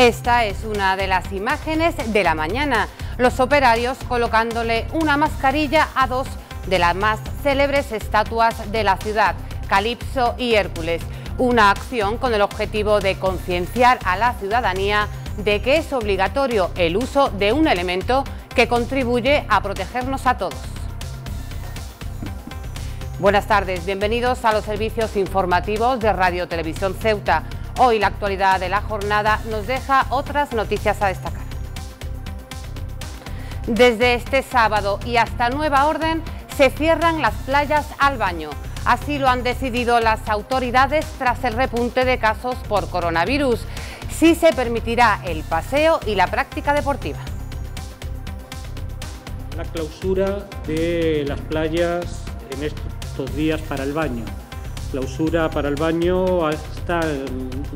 Esta es una de las imágenes de la mañana, los operarios colocándole una mascarilla a dos de las más célebres estatuas de la ciudad, Calipso y Hércules, una acción con el objetivo de concienciar a la ciudadanía de que es obligatorio el uso de un elemento que contribuye a protegernos a todos. Buenas tardes, bienvenidos a los servicios informativos de Radio Televisión Ceuta. Hoy la actualidad de la jornada nos deja otras noticias a destacar. Desde este sábado y hasta nueva orden se cierran las playas al baño. Así lo han decidido las autoridades tras el repunte de casos por coronavirus. Sí se permitirá el paseo y la práctica deportiva. La clausura de las playas en estos días para el baño clausura para el baño hasta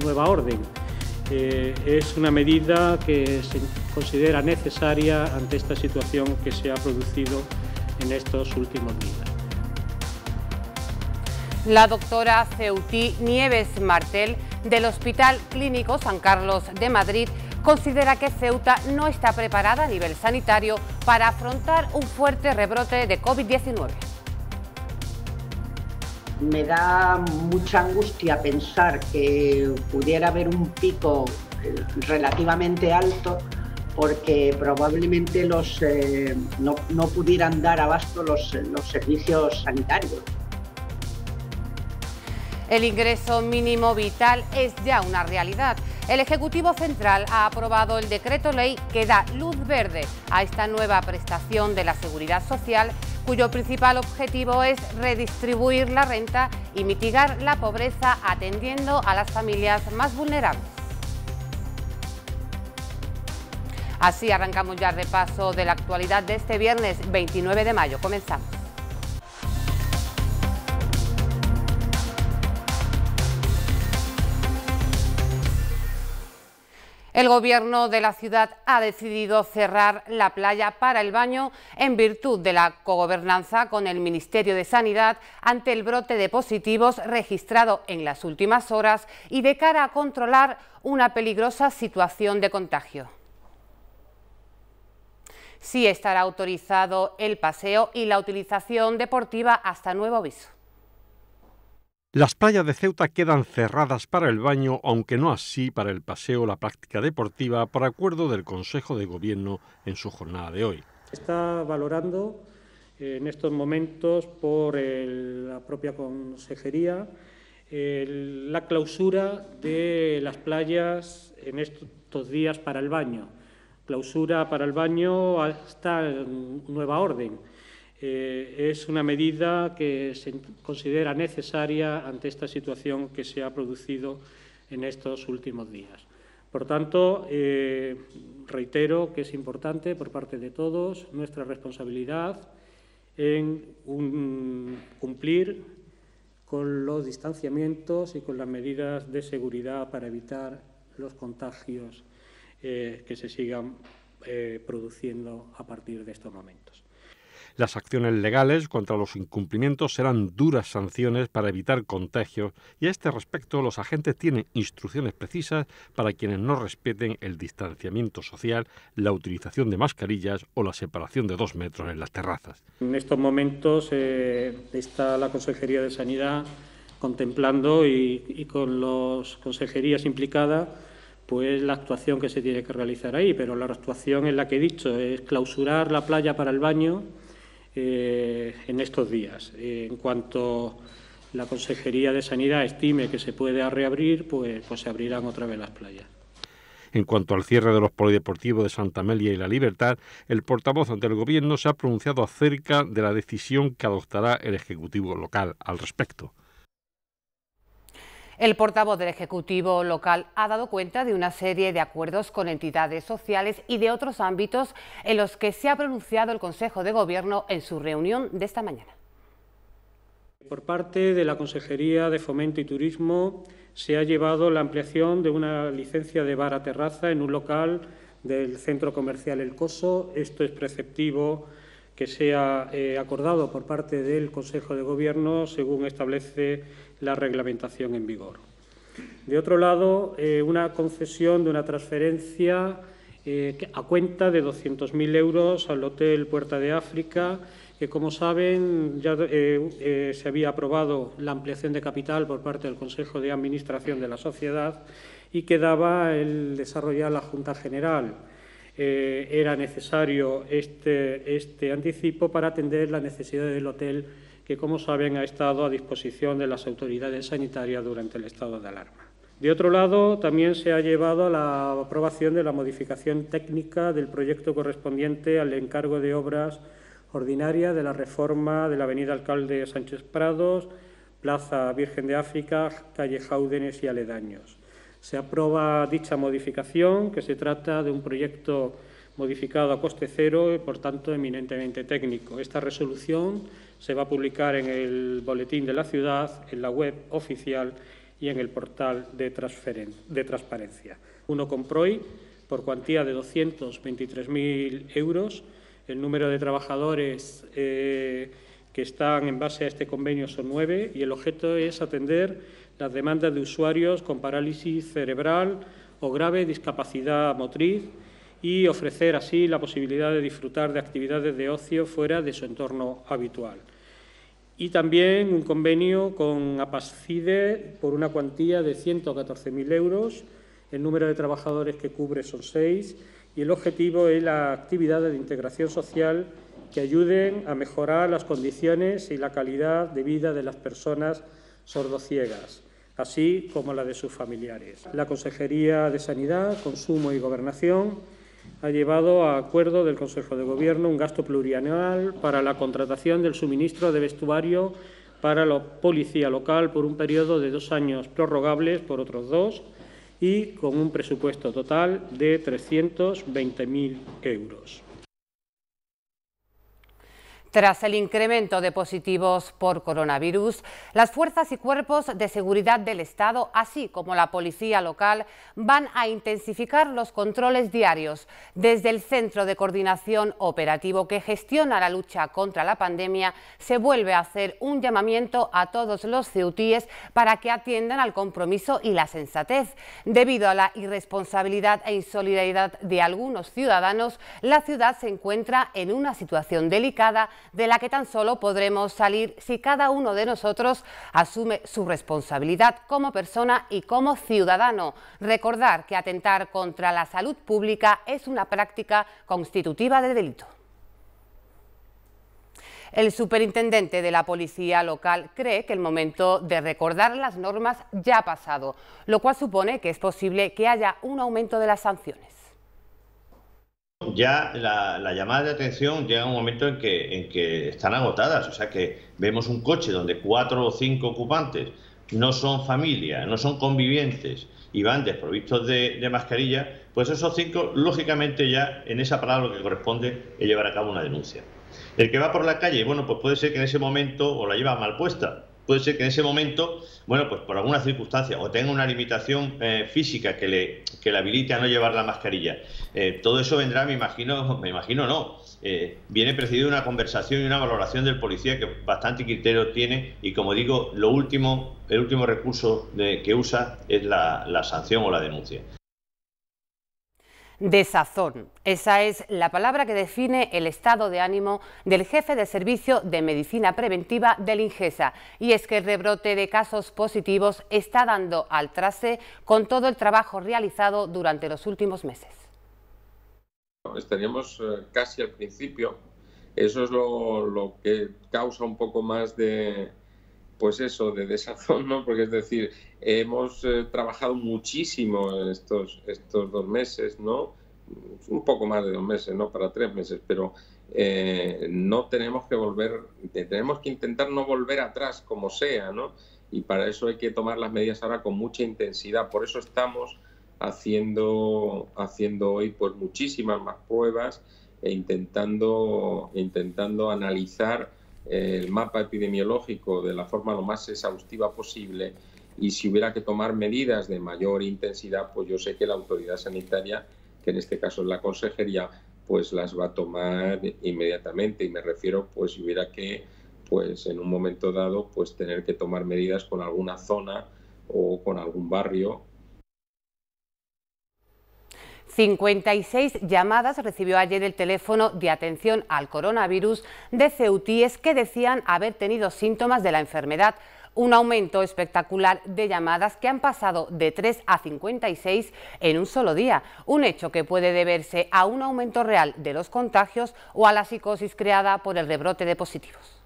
nueva orden. Eh, es una medida que se considera necesaria ante esta situación que se ha producido en estos últimos días. La doctora Ceutí Nieves Martel del Hospital Clínico San Carlos de Madrid considera que Ceuta no está preparada a nivel sanitario para afrontar un fuerte rebrote de COVID-19 me da mucha angustia pensar que pudiera haber un pico eh, relativamente alto porque probablemente los, eh, no, pudieran dar abasto los, eh, los servicios sanitarios. El ingreso mínimo vital es ya una realidad. El Ejecutivo Central ha aprobado el decreto ley que da luz verde a esta nueva prestación de la Seguridad Social cuyo principal objetivo es redistribuir la renta y mitigar la pobreza atendiendo a las familias más vulnerables. Así arrancamos ya el repaso de la actualidad de este viernes 29 de mayo. Comenzamos. El gobierno de la ciudad ha decidido cerrar la playa para el baño en virtud de la cogobernanza con el Ministerio de Sanidad ante el brote de positivos registrado en las últimas horas y de cara a controlar una peligrosa situación de contagio. Sí estará autorizado el paseo y la utilización deportiva hasta nuevo aviso. Las playas de Ceuta quedan cerradas para el baño, aunque no así para el paseo o la práctica deportiva, por acuerdo del Consejo de Gobierno en su jornada de hoy. Está valorando eh, en estos momentos por la propia consejería la clausura de las playas en estos días para el baño. Clausura para el baño hasta nueva orden es una medida que se considera necesaria ante esta situación que se ha producido en estos últimos días. Por tanto, eh, reitero que es importante por parte de todos nuestra responsabilidad en cumplir con los distanciamientos y con las medidas de seguridad para evitar los contagios eh, que se sigan eh, produciendo a partir de estos momentos. Las acciones legales contra los incumplimientos serán duras sanciones para evitar contagios y a este respecto los agentes tienen instrucciones precisas para quienes no respeten el distanciamiento social, la utilización de mascarillas o la separación de dos metros en las terrazas. En estos momentos eh, está la Consejería de Sanidad contemplando y, con las consejerías implicadas pues la actuación que se tiene que realizar ahí, pero la actuación es la que he dicho, es clausurar la playa para el baño, eh, en estos días. Eh, en cuanto la Consejería de Sanidad estime que se puede reabrir, pues, pues se abrirán otra vez las playas. En cuanto al cierre de los polideportivos de Santa Amelia y La Libertad, el portavoz ante el Gobierno se ha pronunciado acerca de la decisión que adoptará el Ejecutivo local al respecto. El portavoz del Ejecutivo local ha dado cuenta de una serie de acuerdos con entidades sociales y de otros ámbitos en los que se ha pronunciado el Consejo de Gobierno en su reunión de esta mañana. Por parte de la Consejería de Fomento y Turismo se ha llevado la ampliación de una licencia de bar a terraza en un local del Centro Comercial El Coso. Esto es preceptivo que sea eh, acordado por parte del Consejo de Gobierno según establece la reglamentación en vigor. De otro lado, eh, una concesión de una transferencia eh, a cuenta de 200.000 euros al Hotel Puerta de África, que, como saben, ya se había aprobado la ampliación de capital por parte del Consejo de Administración de la Sociedad y quedaba el desarrollar la Junta General eh, era necesario este, este, anticipo para atender la necesidad del hotel que, como saben, ha estado a disposición de las autoridades sanitarias durante el estado de alarma. De otro lado, también se ha llevado a la aprobación de la modificación técnica del proyecto correspondiente al encargo de obras ordinaria de la reforma de la Avenida Alcalde Sánchez Prados, Plaza Virgen de África, calle Jaúdenes y Aledaños. Se aprueba dicha modificación, que se trata de un proyecto modificado a coste cero y, por tanto, eminentemente técnico. Esta resolución se va a publicar en el Boletín de la Ciudad, en la web oficial y en el portal de, transparencia. Uno hoy, por cuantía de 223.000 euros. El número de trabajadores eh, que están en base a este convenio son nueve y el objeto es atender las demandas de usuarios con parálisis cerebral o grave discapacidad motriz y ofrecer así la posibilidad de disfrutar de actividades de ocio fuera de su entorno habitual. Y también un convenio con APASCIDE por una cuantía de 114.000 euros. El número de trabajadores que cubre son seis y el objetivo es la actividad de integración social que ayuden a mejorar las condiciones y la calidad de vida de las personas sordociegas, así como la de sus familiares. La Consejería de Sanidad, Consumo y Gobernación ha llevado a acuerdo del Consejo de Gobierno un gasto plurianual para la contratación del suministro de vestuario para la policía local por un periodo de dos años prorrogables por otros dos y con un presupuesto total de 320.000 euros. Tras el incremento de positivos por coronavirus, las fuerzas y cuerpos de seguridad del Estado, así como la policía local, van a intensificar los controles diarios desde el Centro de Coordinación Operativo que gestiona la lucha contra la pandemia. Se vuelve a hacer un llamamiento a todos los ceutíes para que atiendan al compromiso y la sensatez. Debido a la irresponsabilidad e insolidaridad de algunos ciudadanos, la ciudad se encuentra en una situación delicada de la que tan solo podremos salir si cada uno de nosotros asume su responsabilidad como persona y como ciudadano. Recordar que atentar contra la salud pública es una práctica constitutiva de delito. El superintendente de la policía local cree que el momento de recordar las normas ya ha pasado, lo cual supone que es posible que haya un aumento de las sanciones ya la, llamada de atención llega un momento en que, están agotadas. O sea que vemos un coche donde cuatro o cinco ocupantes no son familia, no son convivientes y van desprovistos de, de mascarilla, pues esos cinco, lógicamente, ya en esa palabra lo que corresponde es llevar a cabo una denuncia. El que va por la calle, bueno, pues puede ser que en ese momento o la lleva mal puesta, puede ser que en ese momento, bueno, pues por alguna circunstancia o tenga una limitación eh, física que le, habilite a no llevar la mascarilla. Eh, todo eso vendrá, me imagino, me imagino no. Eh, viene precedido de una conversación y una valoración del policía que bastante criterio tiene y como digo, lo último, el último recurso que usa es la sanción o la denuncia. Desazón. Esa es la palabra que define el estado de ánimo del jefe de servicio de medicina preventiva del INGESA. Y es que el rebrote de casos positivos está dando al trase con todo el trabajo realizado durante los últimos meses. Estaríamos eh, casi al principio. Eso es lo que causa un poco más de, pues eso, de desazón, ¿no? Porque es decir, hemos eh, trabajado muchísimo en estos, estos dos meses, ¿no? Un poco más de dos meses, ¿no? Para tres meses, pero eh, no tenemos que volver, tenemos que intentar no volver atrás como sea, ¿no? Y para eso hay que tomar las medidas ahora con mucha intensidad. Por eso estamos haciendo, haciendo hoy pues muchísimas más pruebas e intentando, intentando analizar el mapa epidemiológico de la forma lo más exhaustiva posible y si hubiera que tomar medidas de mayor intensidad, pues yo sé que la autoridad sanitaria, que en este caso es la consejería, pues las va a tomar inmediatamente y me refiero pues si hubiera que pues en un momento dado pues tener que tomar medidas con alguna zona o con algún barrio 56 llamadas recibió ayer el teléfono de atención al coronavirus de ceutíes que decían haber tenido síntomas de la enfermedad un aumento espectacular de llamadas que han pasado de 3 a 56 en un solo día, un hecho que puede deberse a un aumento real de los contagios o a la psicosis creada por el rebrote de positivos.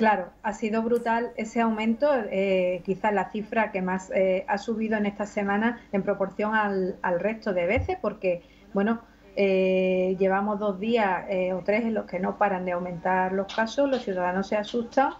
Claro, ha sido brutal ese aumento, eh, quizás la cifra que más eh, ha subido en esta semana en proporción al, resto de veces, porque, bueno, eh, llevamos dos días o tres en los que no paran de aumentar los casos, los ciudadanos se asustan,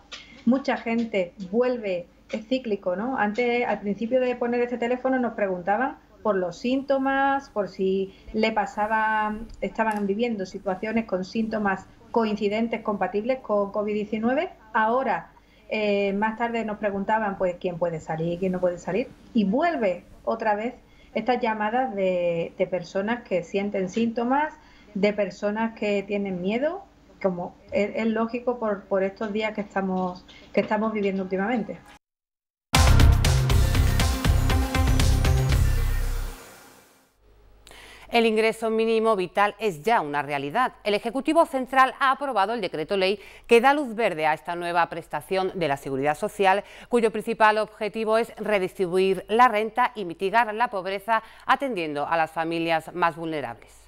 mucha gente vuelve, es cíclico, ¿no? Antes, al principio de poner este teléfono, nos preguntaban por los síntomas, por si le pasaban, estaban viviendo situaciones con síntomas coincidentes compatibles con COVID-19. Ahora, eh, más tarde nos preguntaban pues quién puede salir, quién no puede salir. Y vuelve otra vez estas llamadas de, personas que sienten síntomas, de personas que tienen miedo, como es, lógico por, por estos días que estamos, que estamos viviendo últimamente. El ingreso mínimo vital es ya una realidad. El Ejecutivo Central ha aprobado el decreto ley que da luz verde a esta nueva prestación de la Seguridad Social, cuyo principal objetivo es redistribuir la renta y mitigar la pobreza atendiendo a las familias más vulnerables.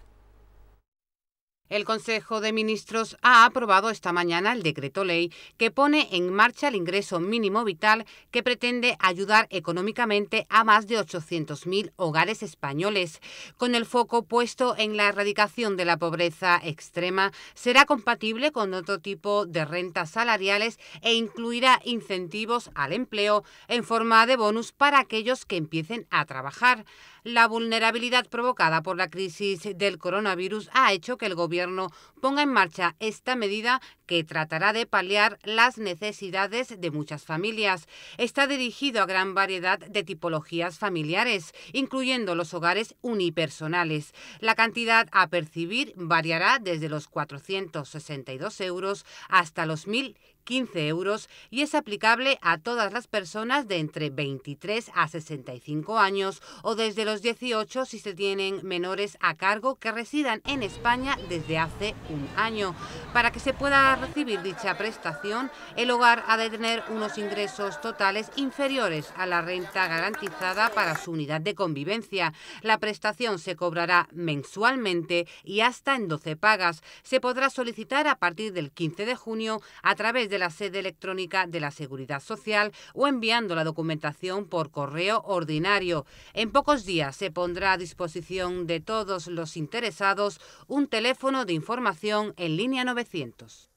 El Consejo de Ministros ha aprobado esta mañana el decreto ley que pone en marcha el ingreso mínimo vital que pretende ayudar económicamente a más de 800.000 hogares españoles. Con el foco puesto en la erradicación de la pobreza extrema, será compatible con otro tipo de rentas salariales e incluirá incentivos al empleo en forma de bonus para aquellos que empiecen a trabajar. La vulnerabilidad provocada por la crisis del coronavirus ha hecho que el gobierno ponga en marcha esta medida que tratará de paliar las necesidades de muchas familias. Está dirigido a gran variedad de tipologías familiares, incluyendo los hogares unipersonales. La cantidad a percibir variará desde los 462 euros hasta los 1.015 euros y es aplicable a todas las personas de entre 23 a 65 años o desde los 18 si se tienen menores a cargo que residan en España desde hace un año. Para que se pueda recibir dicha prestación, el hogar ha de tener unos ingresos totales inferiores a la renta garantizada para su unidad de convivencia. La prestación se cobrará mensualmente y hasta en 12 pagas. Se podrá solicitar a partir del 15 de junio a través de la sede electrónica de la Seguridad Social o enviando la documentación por correo ordinario. En pocos días se pondrá a disposición de todos los interesados un teléfono de información en línea 900.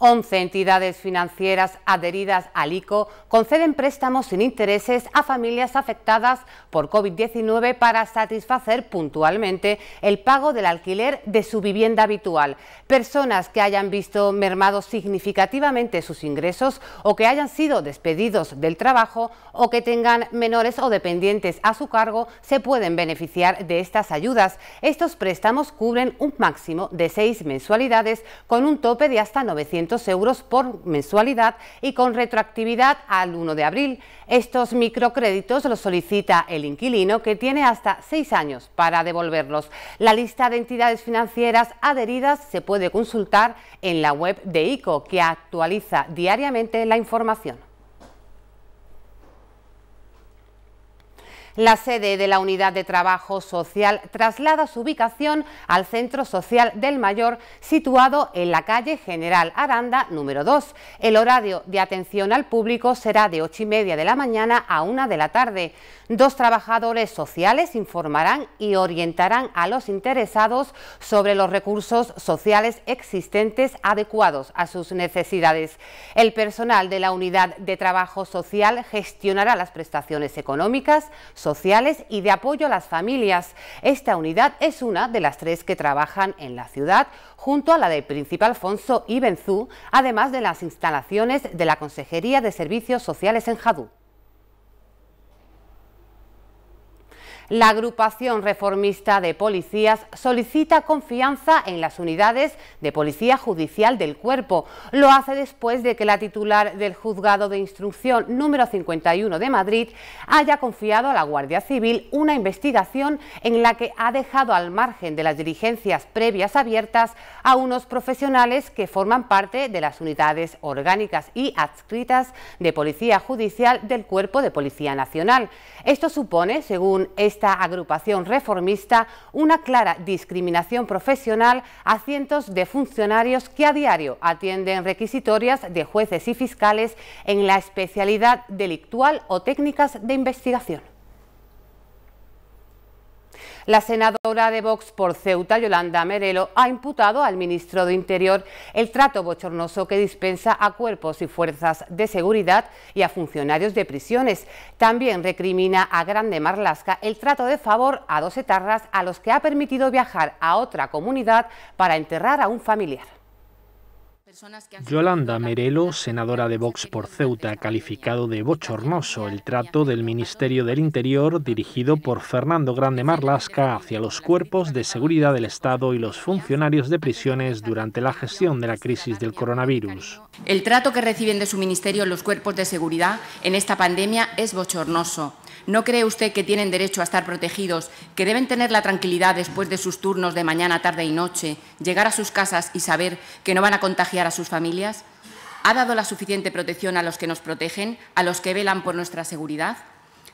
11 entidades financieras adheridas al ICO conceden préstamos sin intereses a familias afectadas por COVID-19 para satisfacer puntualmente el pago del alquiler de su vivienda habitual. Personas que hayan visto mermados significativamente sus ingresos o que hayan sido despedidos del trabajo o que tengan menores o dependientes a su cargo se pueden beneficiar de estas ayudas. Estos préstamos cubren un máximo de seis mensualidades con un tope de hasta 900 euros por mensualidad y con retroactividad al 1 de abril. Estos microcréditos los solicita el inquilino que tiene hasta seis años para devolverlos. La lista de entidades financieras adheridas se puede consultar en la web de ICO que actualiza diariamente la información. La sede de la Unidad de Trabajo Social traslada su ubicación al Centro Social del Mayor, situado en la calle General Aranda número 2. El horario de atención al público será de 8 y media de la mañana a 1 de la tarde. Dos trabajadores sociales informarán y orientarán a los interesados sobre los recursos sociales existentes adecuados a sus necesidades. El personal de la Unidad de Trabajo Social gestionará las prestaciones económicas, sociales y de apoyo a las familias. Esta unidad es una de las tres que trabajan en la ciudad, junto a la de Príncipe Alfonso y Benzú, además de las instalaciones de la Consejería de Servicios Sociales en Jadú. La agrupación reformista de policías solicita confianza en las unidades de policía judicial del cuerpo. Lo hace después de que la titular del juzgado de instrucción número 51 de Madrid haya confiado a la Guardia Civil una investigación en la que ha dejado al margen de las diligencias previas abiertas a unos profesionales que forman parte de las unidades orgánicas y adscritas de policía judicial del cuerpo de Policía Nacional. Esto supone, según este esta agrupación reformista una clara discriminación profesional a cientos de funcionarios que a diario atienden requisitorias de jueces y fiscales en la especialidad delictual o técnicas de investigación. La senadora de Vox por Ceuta, Yolanda Merelo, ha imputado al ministro de Interior el trato bochornoso que dispensa a cuerpos y fuerzas de seguridad y a funcionarios de prisiones. También recrimina a Grande Marlasca el trato de favor a dos etarras a los que ha permitido viajar a otra comunidad para enterrar a un familiar. Yolanda Merelo, senadora de Vox por Ceuta, ha calificado de bochornoso el trato del Ministerio del Interior dirigido por Fernando Grande Marlasca hacia los cuerpos de seguridad del Estado y los funcionarios de prisiones durante la gestión de la crisis del coronavirus. El trato que reciben de su ministerio los cuerpos de seguridad en esta pandemia es bochornoso. ¿no cree usted que tienen derecho a estar protegidos, que deben tener la tranquilidad después de sus turnos de mañana, tarde y noche, llegar a sus casas y saber que no van a contagiar a sus familias? ¿Ha dado la suficiente protección a los que nos protegen, a los que velan por nuestra seguridad?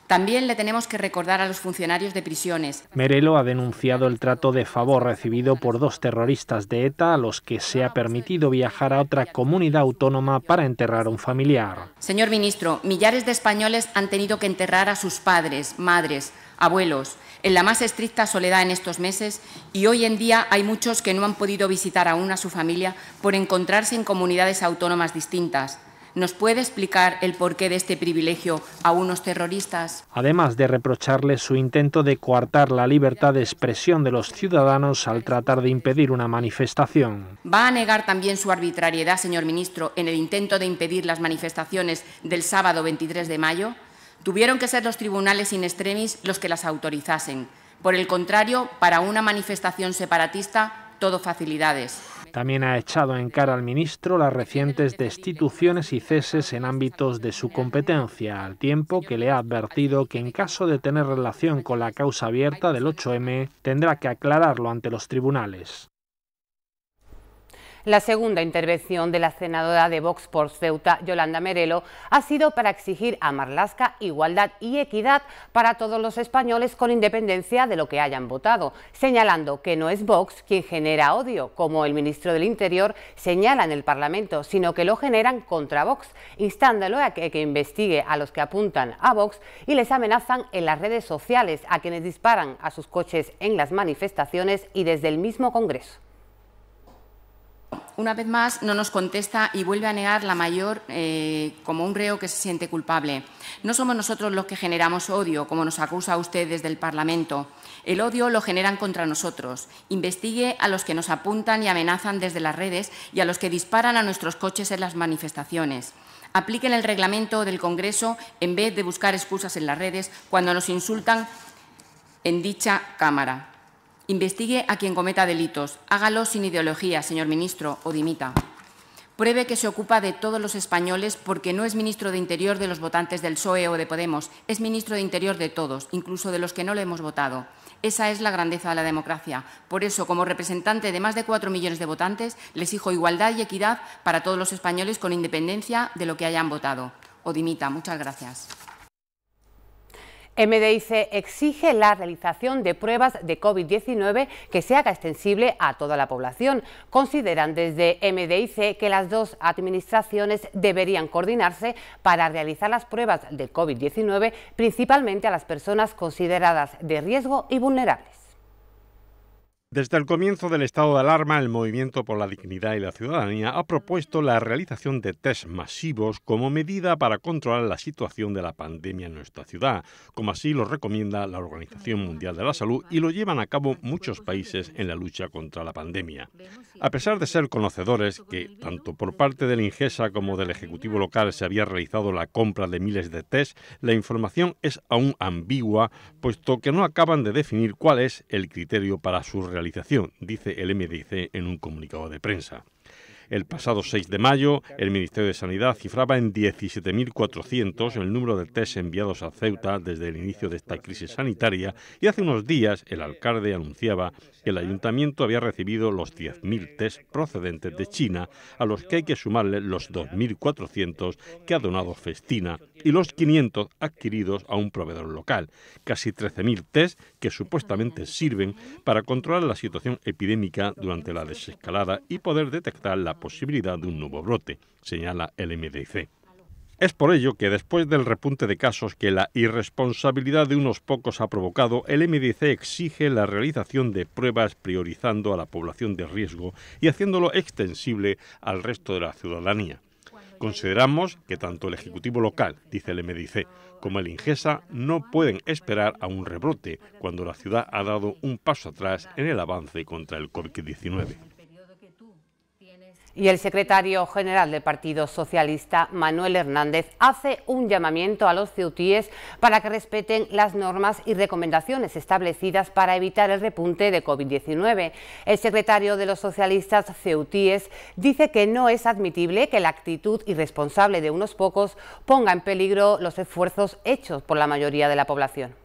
También le tenemos que recordar a los funcionarios de prisiones. Merelo ha denunciado el trato de favor recibido por dos terroristas de ETA a los que se ha permitido viajar a otra comunidad autónoma para enterrar a un familiar. Señor ministro, millares de españoles han tenido que enterrar a sus padres, madres, abuelos, en la más estricta soledad en estos meses y hoy en día hay muchos que no han podido visitar aún a su familia por encontrarse en comunidades autónomas distintas. ¿Nos puede explicar el porqué de este privilegio a unos terroristas? Además de reprocharle su intento de coartar la libertad de expresión de los ciudadanos al tratar de impedir una manifestación. ¿Va a negar también su arbitrariedad, señor ministro, en el intento de impedir las manifestaciones del sábado 23 de mayo? Tuvieron que ser los tribunales in extremis los que las autorizasen. Por el contrario, para una manifestación separatista, todo facilidades. También ha echado en cara al ministro las recientes destituciones y ceses en ámbitos de su competencia, al tiempo que le ha advertido que en caso de tener relación con la causa abierta del 8M, tendrá que aclararlo ante los tribunales. La segunda intervención de la senadora de Vox por Ceuta, Yolanda Merelo, ha sido para exigir a Marlasca igualdad y equidad para todos los españoles con independencia de lo que hayan votado, señalando que no es Vox quien genera odio, como el ministro del Interior señala en el Parlamento, sino que lo generan contra Vox, instándolo a que investigue a los que apuntan a Vox y les amenazan en las redes sociales, a quienes disparan a sus coches en las manifestaciones y desde el mismo Congreso una vez más, no nos contesta y vuelve a negar la mayor eh, como un reo que se siente culpable. No somos nosotros los que generamos odio, como nos acusa usted desde el Parlamento. El odio lo generan contra nosotros. Investigue a los que nos apuntan y amenazan desde las redes y a los que disparan a nuestros coches en las manifestaciones. Apliquen el reglamento del Congreso en vez de buscar excusas en las redes cuando nos insultan en dicha Cámara. Investigue a quien cometa delitos. Hágalo sin ideología, señor ministro, o dimita. Pruebe que se ocupa de todos los españoles porque no es ministro de Interior de los votantes del PSOE o de Podemos, es ministro de Interior de todos, incluso de los que no le hemos votado. Esa es la grandeza de la democracia. Por eso, como representante de más de cuatro millones de votantes, les exijo igualdad y equidad para todos los españoles con independencia de lo que hayan votado. O dimita. Muchas gracias. MDIC exige la realización de pruebas de COVID-19 que se haga extensible a toda la población. Consideran desde MDIC que las dos administraciones deberían coordinarse para realizar las pruebas de COVID-19 principalmente a las personas consideradas de riesgo y vulnerables. Desde el comienzo del estado de alarma, el Movimiento por la Dignidad y la Ciudadanía ha propuesto la realización de test masivos como medida para controlar la situación de la pandemia en nuestra ciudad, como así lo recomienda la Organización Mundial de la Salud y lo llevan a cabo muchos países en la lucha contra la pandemia. A pesar de ser conocedores que tanto por parte del Ingesa como del Ejecutivo local se había realizado la compra de miles de test, la información es aún ambigua, puesto que no acaban de definir cuál es el criterio para su realización dice el MDC en un comunicado de prensa. El pasado 6 de mayo, el Ministerio de Sanidad cifraba en 17.400 el número de test enviados a Ceuta desde el inicio de esta crisis sanitaria y hace unos días el alcalde anunciaba que el ayuntamiento había recibido los 10.000 test procedentes de China, a los que hay que sumarle los 2.400 que ha donado Festina y los 500 adquiridos a un proveedor local, casi 13.000 test que supuestamente sirven para controlar la situación epidémica durante la desescalada y poder detectar la posibilidad de un nuevo brote, señala el MDC. Es por ello que después del repunte de casos que la irresponsabilidad de unos pocos ha provocado, el MDC exige la realización de pruebas priorizando a la población de riesgo y haciéndolo extensible al resto de la ciudadanía. Consideramos que tanto el Ejecutivo local, dice el MDC, como el Ingesa no pueden esperar a un rebrote cuando la ciudad ha dado un paso atrás en el avance contra el COVID-19. Y el secretario general del Partido Socialista, Manuel Hernández, hace un llamamiento a los ceutíes para que respeten las normas y recomendaciones establecidas para evitar el repunte de COVID-19. El secretario de los socialistas ceutíes dice que no es admitible que la actitud irresponsable de unos pocos ponga en peligro los esfuerzos hechos por la mayoría de la población.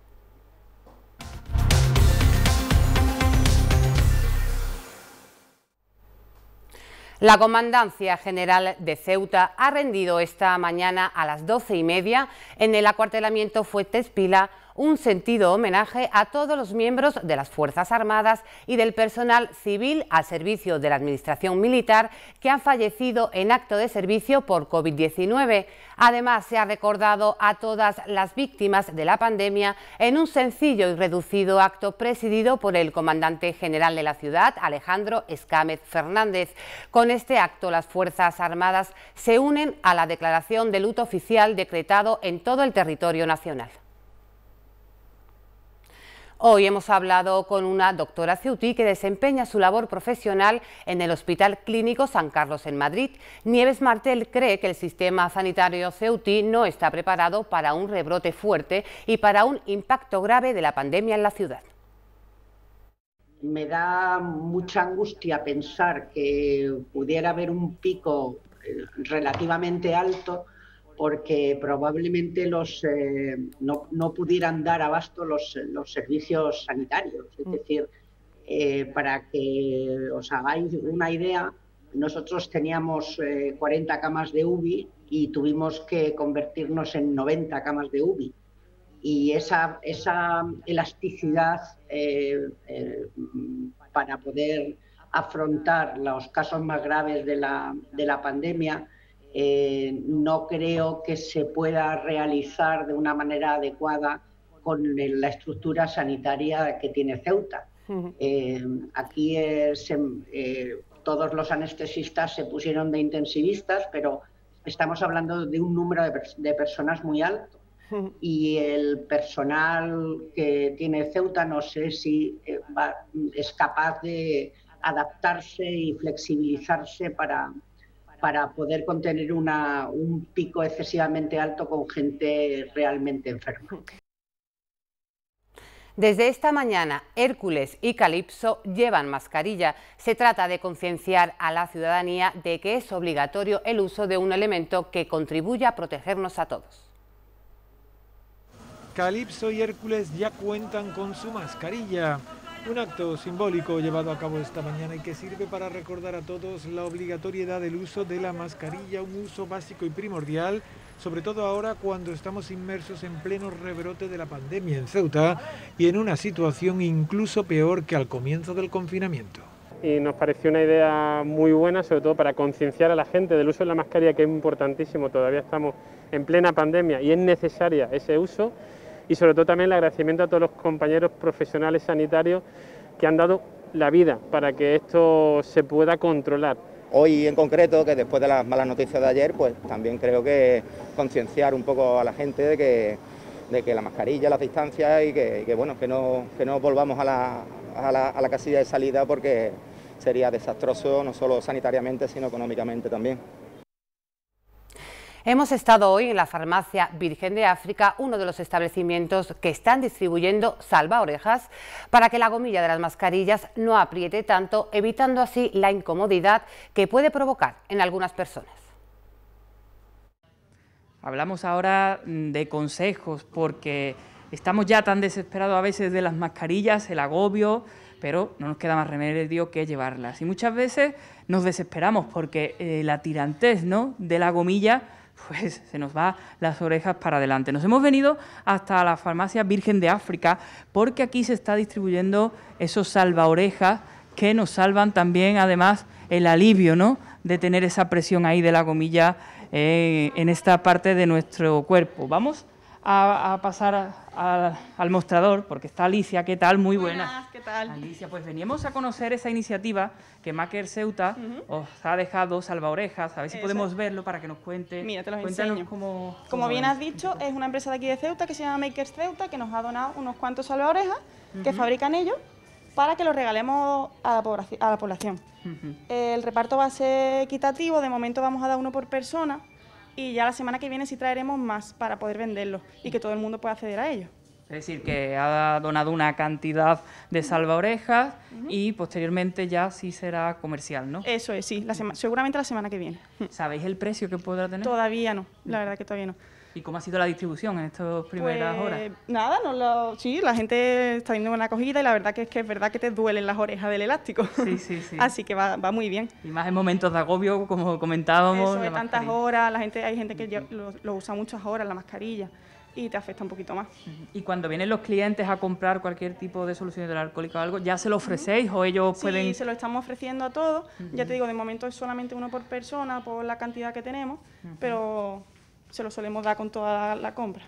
La Comandancia General de Ceuta ha rendido esta mañana a las doce y media en el acuartelamiento Fuentes Pila un sentido homenaje a todos los miembros de las Fuerzas Armadas y del personal civil al servicio de la Administración Militar que han fallecido en acto de servicio por COVID-19. Además, se ha recordado a todas las víctimas de la pandemia en un sencillo y reducido acto presidido por el comandante general de la ciudad, Alejandro Escámez Fernández. Con este acto, las Fuerzas Armadas se unen a la declaración de luto oficial decretado en todo el territorio nacional. Hoy hemos hablado con una doctora ceutí que desempeña su labor profesional en el Hospital Clínico San Carlos en Madrid. Nieves Martel cree que el sistema sanitario ceutí no está preparado para un rebrote fuerte y para un impacto grave de la pandemia en la ciudad. Me da mucha angustia pensar que pudiera haber un pico eh, relativamente alto porque probablemente los, eh, no, pudieran dar abasto los, servicios sanitarios. Es mm. decir, eh, para que os hagáis una idea, nosotros teníamos 40 eh, camas de UBI y tuvimos que convertirnos en 90 camas de UBI. Y esa, elasticidad para poder afrontar los casos más graves de la pandemia, eh, no creo que se pueda realizar de una manera adecuada con la estructura sanitaria que tiene Ceuta. Eh, aquí em, eh, todos los anestesistas se pusieron de intensivistas, pero estamos hablando de un número de, personas muy alto. Y el personal que tiene Ceuta no sé si es capaz de adaptarse y flexibilizarse para, para poder contener un pico excesivamente alto con gente realmente enferma. Desde esta mañana, Hércules y Calipso llevan mascarilla. Se trata de concienciar a la ciudadanía de que es obligatorio el uso de un elemento que contribuya a protegernos a todos. Calipso y Hércules ya cuentan con su mascarilla. Un acto simbólico llevado a cabo esta mañana y que sirve para recordar a todos la obligatoriedad del uso de la mascarilla, un uso básico y primordial, sobre todo ahora cuando estamos inmersos en pleno rebrote de la pandemia en Ceuta y en una situación incluso peor que al comienzo del confinamiento. Y nos pareció una idea muy buena, sobre todo para concienciar a la gente del uso de la mascarilla, que es importantísimo, todavía estamos en plena pandemia y es necesaria ese uso y sobre todo también el agradecimiento a todos los compañeros profesionales sanitarios que han dado la vida para que esto se pueda controlar. Hoy en concreto, que después de las malas noticias de ayer, pues también creo que concienciar un poco a la gente de que, la mascarilla, las distancias y que, bueno, que no, volvamos a la, a la casilla de salida porque sería desastroso no solo sanitariamente, sino económicamente también. Hemos estado hoy en la farmacia Virgen de África, uno de los establecimientos que están distribuyendo salva orejas para que la gomilla de las mascarillas no apriete tanto, evitando así la incomodidad que puede provocar en algunas personas. Hablamos ahora mm, de consejos porque estamos ya tan desesperados a veces de las mascarillas, el agobio, pero no nos queda más remedio que llevarlas. Y muchas veces nos desesperamos porque eh, la tirantez de la gomilla pues se nos va las orejas para adelante. Nos hemos venido hasta la farmacia Virgen de África porque aquí se está distribuyendo esos orejas. que nos salvan también, además, el alivio, ¿no? De tener esa presión ahí de la gomilla eh, en esta parte de nuestro cuerpo. Vamos a, pasar al mostrador, porque está Alicia, ¿qué tal? Muy buena ¿qué tal? Alicia, pues veníamos a conocer esa iniciativa que Maker Ceuta os ha dejado salvaorejas, a ver si podemos verlo para que nos cuente. Mira, te lo enseño. Como bien has dicho, es una empresa de aquí de Ceuta que se llama Maker Ceuta, que nos ha donado unos cuantos salvaorejas que fabrican ellos para que los regalemos a la, población. El reparto va a ser equitativo, de momento vamos a dar uno por persona, y ya la semana que viene sí traeremos más para poder venderlos y que todo el mundo pueda acceder a ellos. Es decir, que ha donado una cantidad de salva y posteriormente ya sí será comercial, ¿no? Eso es, sí, la seguramente la semana que viene. ¿Sabéis el precio que podrá tener? Todavía no, la verdad que todavía no. ¿Y cómo ha sido la distribución en estas primeras pues, horas? Nada, no lo, sí, la gente está viendo buena acogida y la verdad que es que es verdad que te duelen las orejas del elástico. Sí, sí, sí. Así que va, muy bien. Y más en momentos de agobio, como comentábamos. Eso, de tantas horas, la gente, hay gente que lo, usa muchas horas, la mascarilla y te afecta un poquito más. Y cuando vienen los clientes a comprar cualquier tipo de solución hidroalcohólica o algo, ¿ya se lo ofrecéis o ellos pueden...? Sí, se lo estamos ofreciendo a todos. Ya te digo, de momento es solamente uno por persona, por la cantidad que tenemos, pero se lo solemos dar con toda la, compra.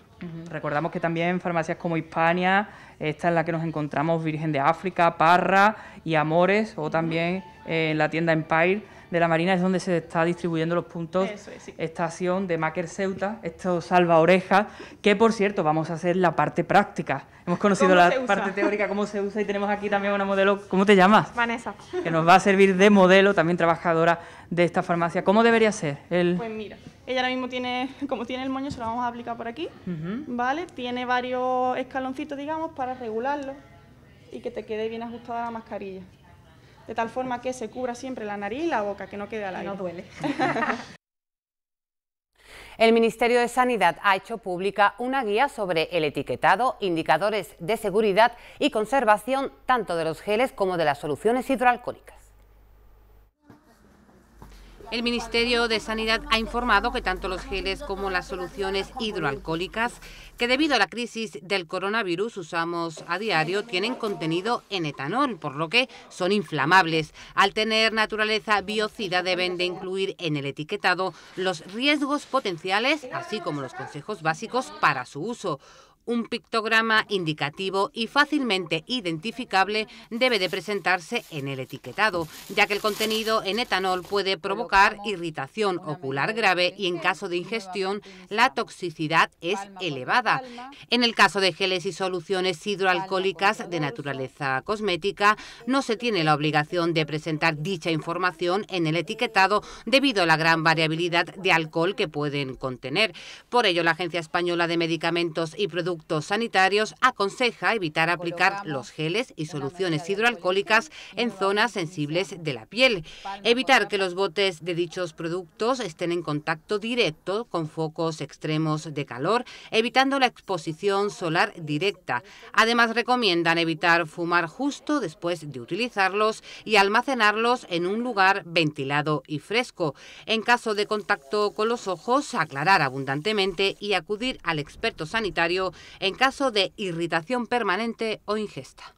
Recordamos que también farmacias como Hispania, esta es la que nos encontramos Virgen de África, Parra y Amores, o también en eh, la tienda Empire de la Marina es donde se está distribuyendo los puntos. Estación de Maker Ceuta, esto salva orejas, que por cierto vamos a hacer la parte práctica. Hemos conocido la parte teórica, cómo se usa y tenemos aquí también una modelo, ¿cómo te llamas? Vanessa. Que nos va a servir de modelo, también trabajadora de esta farmacia. ¿Cómo debería ser? Pues mira, ella ahora mismo tiene, como tiene el moño, se lo vamos a aplicar por aquí, ¿vale? Tiene varios escaloncitos, digamos, para regularlo y que te quede bien ajustada la mascarilla de tal forma que se cubra siempre la nariz y la boca, que no quede al aire. No duele. El Ministerio de Sanidad ha hecho pública una guía sobre el etiquetado, indicadores de seguridad y conservación tanto de los geles como de las soluciones hidroalcohólicas. El Ministerio de Sanidad ha informado que tanto los geles como las soluciones hidroalcohólicas que debido a la crisis del coronavirus usamos a diario tienen contenido en etanol, por lo que son inflamables. Al tener naturaleza biocida deben de incluir en el etiquetado los riesgos potenciales, así como los consejos básicos para su uso. Un pictograma indicativo y fácilmente identificable debe de presentarse en el etiquetado, ya que el contenido en etanol puede provocar irritación ocular grave y en caso de ingestión la toxicidad es elevada. En el caso de geles y soluciones hidroalcohólicas de naturaleza cosmética, no se tiene la obligación de presentar dicha información en el etiquetado debido a la gran variabilidad de alcohol que pueden contener. Por ello, la Agencia Española de Medicamentos y Productos productos sanitarios, aconseja evitar aplicar los geles y soluciones hidroalcohólicas en zonas sensibles de la piel, evitar que los botes de dichos productos estén en contacto directo con focos extremos de calor, evitando la exposición solar directa. Además, recomiendan evitar fumar justo después de utilizarlos y almacenarlos en un lugar ventilado y fresco. En caso de contacto con los ojos, aclarar abundantemente y acudir al experto sanitario en caso de irritación permanente o ingesta.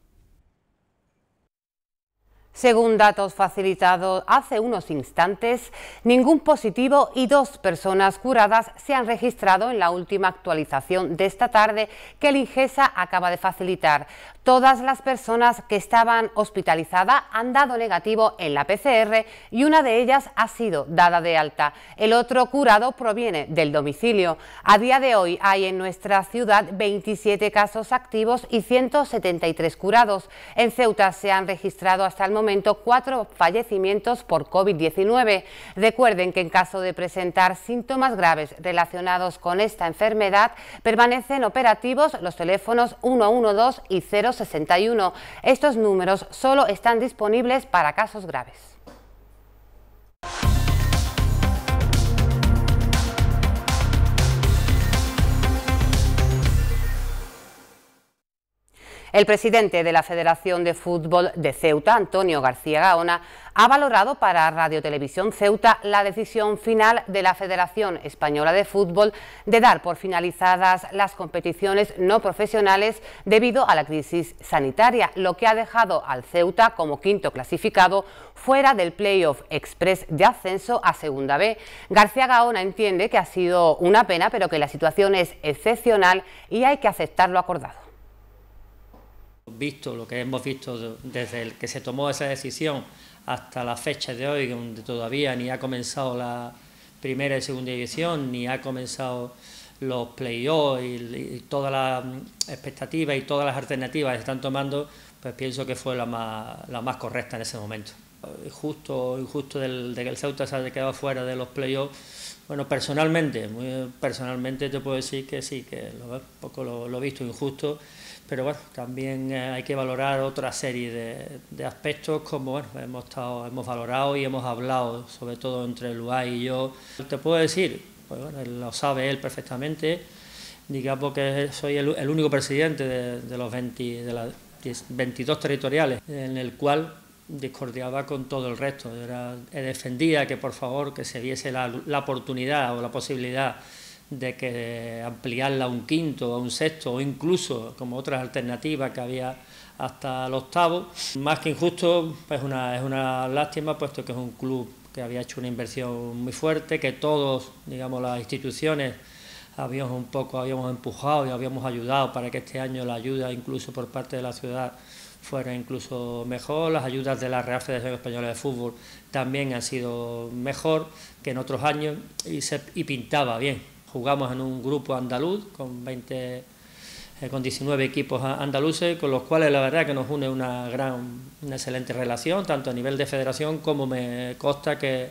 Según datos facilitados hace unos instantes, ningún positivo y dos personas curadas se han registrado en la última actualización de esta tarde que el INGESA acaba de facilitar. Todas las personas que estaban hospitalizadas han dado negativo en la PCR y una de ellas ha sido dada de alta. El otro curado proviene del domicilio. A día de hoy hay en nuestra ciudad 27 casos activos y 173 curados. En Ceuta se han registrado hasta el momento cuatro fallecimientos por COVID-19. Recuerden que en caso de presentar síntomas graves relacionados con esta enfermedad, permanecen operativos los teléfonos 112 y 0 61. Estos números solo están disponibles para casos graves. El presidente de la Federación de Fútbol de Ceuta, Antonio García Gaona, ha valorado para Radio Televisión Ceuta la decisión final de la Federación Española de Fútbol de dar por finalizadas las competiciones no profesionales debido a la crisis sanitaria, lo que ha dejado al Ceuta como quinto clasificado fuera del playoff express de ascenso a Segunda B. García Gaona entiende que ha sido una pena, pero que la situación es excepcional y hay que aceptar lo acordado. Visto lo que hemos visto desde el que se tomó esa decisión hasta la fecha de hoy, donde todavía ni ha comenzado la primera y segunda división, ni ha comenzado los playoffs y, y todas las mm, expectativas y todas las alternativas que están tomando, pues pienso que fue la más, correcta en ese momento. Justo injusto del, de que el Ceuta se haya quedado fuera de los playoffs, bueno, personalmente, muy personalmente te puedo decir que sí, que lo, poco lo visto injusto pero bueno, también eh, hay que valorar otra serie de, aspectos como bueno, hemos, estado, hemos valorado y hemos hablado, sobre todo entre Luay y yo. Te puedo decir, pues lo sabe él perfectamente, digamos que soy el, único presidente de, los 20, de las 22 territoriales en el cual discordiaba con todo el resto. Era, eh, defendía que por favor que se diese la, la oportunidad o la posibilidad de que ampliarla a un quinto, a un sexto o incluso como otras alternativas que había hasta el octavo. Más que injusto, pues una, es una lástima puesto que es un club que había hecho una inversión muy fuerte, que todos, digamos, las instituciones habíamos un poco habíamos empujado y habíamos ayudado para que este año la ayuda incluso por parte de la ciudad fuera incluso mejor, las ayudas de la Real Federación Española de Fútbol también han sido mejor que en otros años y, se, y pintaba bien, jugamos en un grupo andaluz con 20 eh, con 19 equipos andaluces, con los cuales la verdad que nos une una gran, una excelente relación, tanto a nivel de federación como me consta que,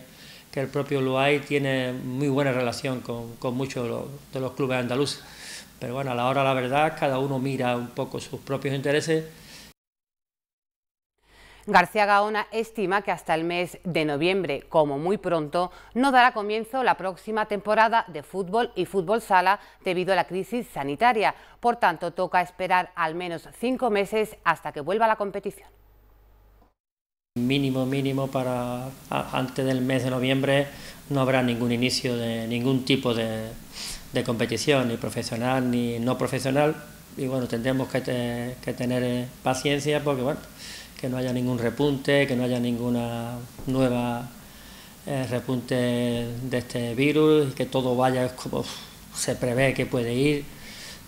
que el propio Luay tiene muy buena relación con, muchos de los, de los clubes andaluces. Pero bueno, a la hora, la verdad, cada uno mira un poco sus propios intereses García Gaona estima que hasta el mes de noviembre, como muy pronto, no dará comienzo la próxima temporada de fútbol y fútbol sala debido a la crisis sanitaria. Por tanto, toca esperar al menos cinco meses hasta que vuelva la competición. Mínimo, mínimo para antes del mes de noviembre no habrá ningún inicio de ningún tipo de, competición, ni profesional ni no profesional. Y bueno, tendremos que, que tener eh, paciencia porque bueno, que no haya ningún repunte, que no haya ninguna nueva eh, repunte de este virus y que todo vaya como se prevé que puede ir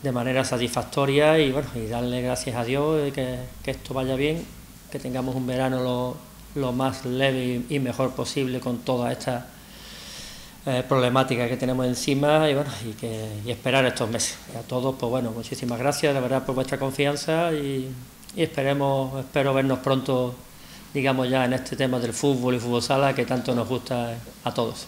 de manera satisfactoria y bueno, y darle gracias a Dios que, esto vaya bien, que tengamos un verano lo, más leve y, mejor posible con toda esta eh, problemática que tenemos encima y bueno, y, que, y esperar estos meses. a todos, pues bueno, muchísimas gracias la verdad por vuestra confianza y y esperemos, espero vernos pronto, digamos ya en este tema del fútbol y fútbol sala que tanto nos gusta a todos.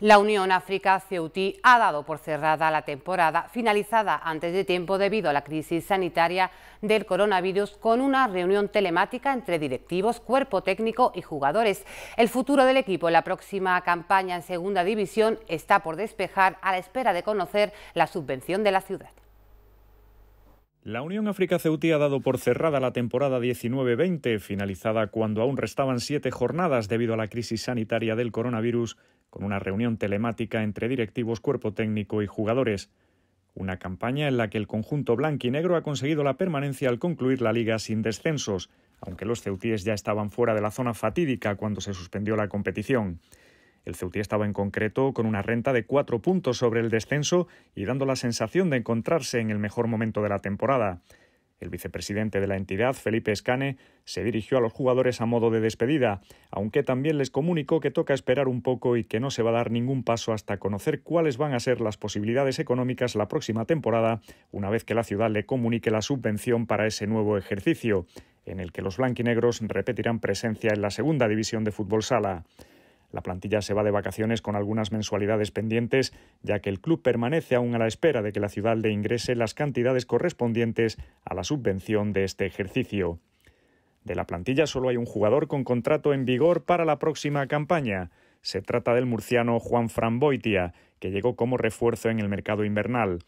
La Unión África Ceutí ha dado por cerrada la temporada, finalizada antes de tiempo debido a la crisis sanitaria del coronavirus, con una reunión telemática entre directivos, cuerpo técnico y jugadores. El futuro del equipo en la próxima campaña en Segunda División está por despejar a la espera de conocer la subvención de la ciudad. La Unión África Ceutí ha dado por cerrada la temporada 19-20, finalizada cuando aún restaban siete jornadas debido a la crisis sanitaria del coronavirus, con una reunión telemática entre directivos, cuerpo técnico y jugadores. Una campaña en la que el conjunto blanco y negro ha conseguido la permanencia al concluir la liga sin descensos, aunque los ceutíes ya estaban fuera de la zona fatídica cuando se suspendió la competición. El Ceutí estaba en concreto con una renta de cuatro puntos sobre el descenso y dando la sensación de encontrarse en el mejor momento de la temporada. El vicepresidente de la entidad, Felipe Escane, se dirigió a los jugadores a modo de despedida, aunque también les comunicó que toca esperar un poco y que no se va a dar ningún paso hasta conocer cuáles van a ser las posibilidades económicas la próxima temporada, una vez que la ciudad le comunique la subvención para ese nuevo ejercicio, en el que los blanquinegros repetirán presencia en la segunda división de fútbol sala. La plantilla se va de vacaciones con algunas mensualidades pendientes, ya que el club permanece aún a la espera de que la ciudad le ingrese las cantidades correspondientes a la subvención de este ejercicio. De la plantilla solo hay un jugador con contrato en vigor para la próxima campaña. Se trata del murciano Juan Framboitia, que llegó como refuerzo en el mercado invernal.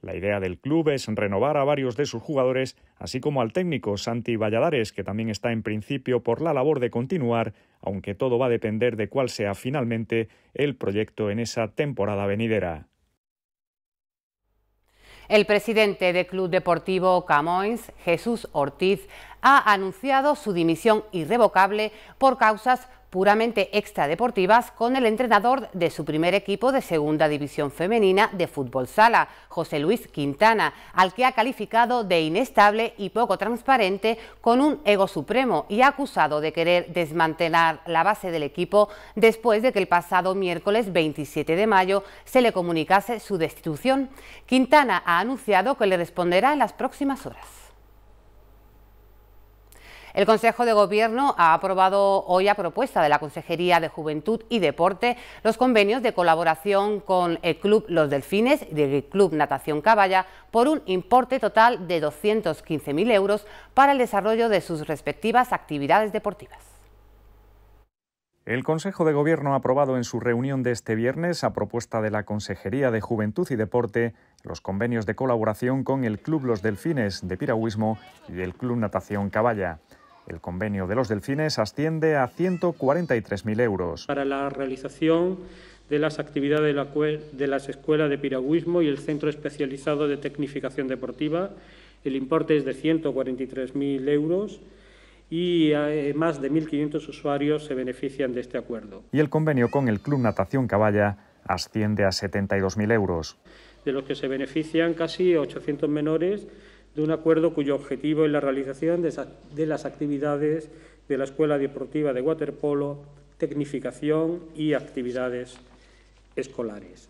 La idea del club es renovar a varios de sus jugadores, así como al técnico Santi Valladares, que también está en principio por la labor de continuar, aunque todo va a depender de cuál sea finalmente el proyecto en esa temporada venidera. El presidente del Club Deportivo Camoins, Jesús Ortiz, ha anunciado su dimisión irrevocable por causas puramente extradeportivas con el entrenador de su primer equipo de Segunda División Femenina de Fútbol Sala, José Luis Quintana, al que ha calificado de inestable y poco transparente con un ego supremo y ha acusado de querer desmantelar la base del equipo después de que el pasado miércoles 27 de mayo se le comunicase su destitución. Quintana ha anunciado que le responderá en las próximas horas. El Consejo de Gobierno ha aprobado hoy a propuesta de la Consejería de Juventud y Deporte los convenios de colaboración con el Club Los Delfines y el Club Natación Caballa por un importe total de 215.000 euros para el desarrollo de sus respectivas actividades deportivas. El Consejo de Gobierno ha aprobado en su reunión de este viernes, a propuesta de la Consejería de Juventud y Deporte, los convenios de colaboración con el Club Los Delfines de Piragüismo y el Club Natación Caballa. El convenio de los delfines asciende a 143.000 euros. Para la realización de las actividades de las escuelas de piragüismo y el Centro Especializado de Tecnificación Deportiva. El importe es de 143.000 euros y eh, más de 1.500 usuarios se benefician de este acuerdo. Y el convenio con el Club Natación Caballa asciende a 72.000 euros. De los que se benefician casi 800 menores de un acuerdo cuyo objetivo es la realización de las actividades de la Escuela Deportiva de Waterpolo, tecnificación y actividades escolares.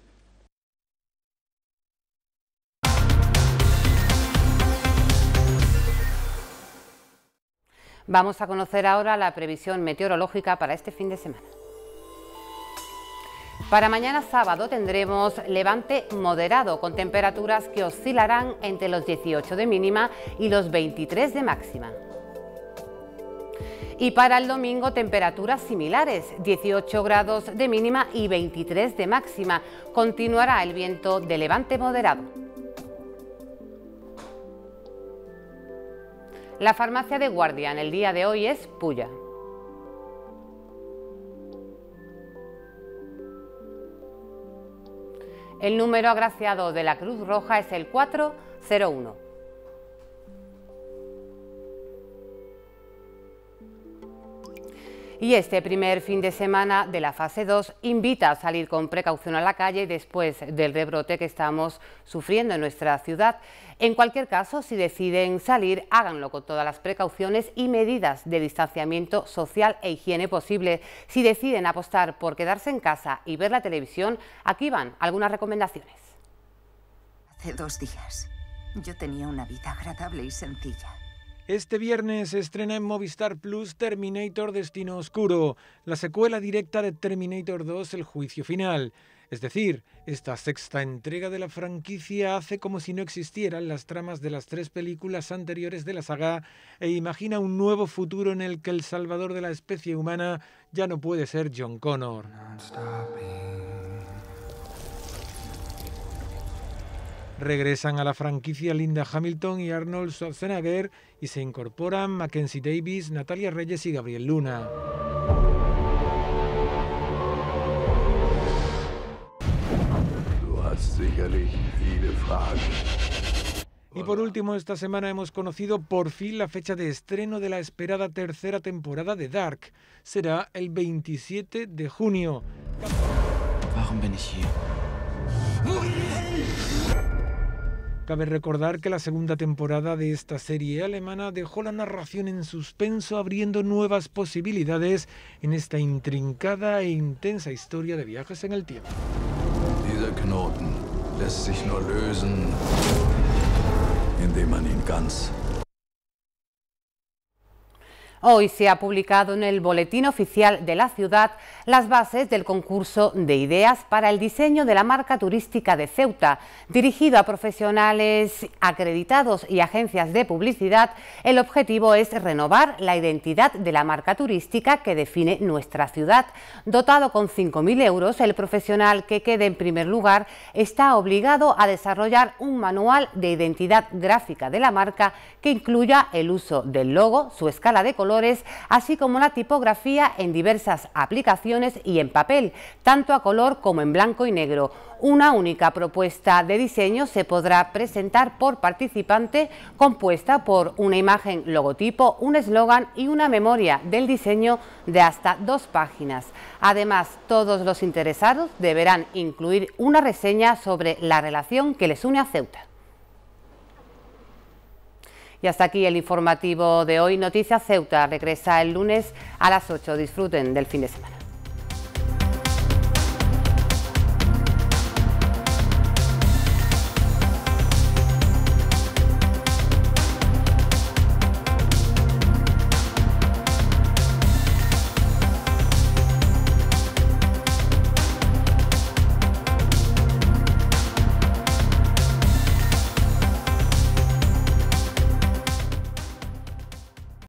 Vamos a conocer ahora la previsión meteorológica para este fin de semana. Para mañana sábado tendremos levante moderado con temperaturas que oscilarán entre los 18 de mínima y los 23 de máxima. Y para el domingo temperaturas similares, 18 grados de mínima y 23 de máxima. Continuará el viento de levante moderado. La farmacia de guardia en el día de hoy es Puya. El número agraciado de la Cruz Roja es el 401. Y este primer fin de semana de la fase 2 invita a salir con precaución a la calle después del rebrote que estamos sufriendo en nuestra ciudad. En cualquier caso, si deciden salir, háganlo con todas las precauciones y medidas de distanciamiento social e higiene posible. Si deciden apostar por quedarse en casa y ver la televisión, aquí van algunas recomendaciones. Hace dos días yo tenía una vida agradable y sencilla. Este viernes se estrena en Movistar Plus Terminator Destino Oscuro, la secuela directa de Terminator 2 El Juicio Final. Es decir, esta sexta entrega de la franquicia hace como si no existieran las tramas de las tres películas anteriores de la saga e imagina un nuevo futuro en el que el salvador de la especie humana ya no puede ser John Connor. Regresan a la franquicia Linda Hamilton y Arnold Schwarzenegger y se incorporan Mackenzie Davis, Natalia Reyes y Gabriel Luna. Y por último, esta semana hemos conocido por fin la fecha de estreno de la esperada tercera temporada de Dark. Será el 27 de junio. Cabe recordar que la segunda temporada de esta serie alemana dejó la narración en suspenso abriendo nuevas posibilidades en esta intrincada e intensa historia de viajes en el tiempo. Hoy se ha publicado en el Boletín Oficial de la Ciudad las bases del concurso de ideas para el diseño de la marca turística de Ceuta, dirigido a profesionales acreditados y agencias de publicidad. El objetivo es renovar la identidad de la marca turística que define nuestra ciudad. Dotado con 5.000 euros, el profesional que quede en primer lugar está obligado a desarrollar un manual de identidad gráfica de la marca que incluya el uso del logo, su escala de color, así como la tipografía en diversas aplicaciones y en papel, tanto a color como en blanco y negro. Una única propuesta de diseño se podrá presentar por participante compuesta por una imagen logotipo, un eslogan y una memoria del diseño de hasta dos páginas. Además, todos los interesados deberán incluir una reseña sobre la relación que les une a Ceuta. Y hasta aquí el informativo de hoy. Noticias Ceuta regresa el lunes a las 8. Disfruten del fin de semana.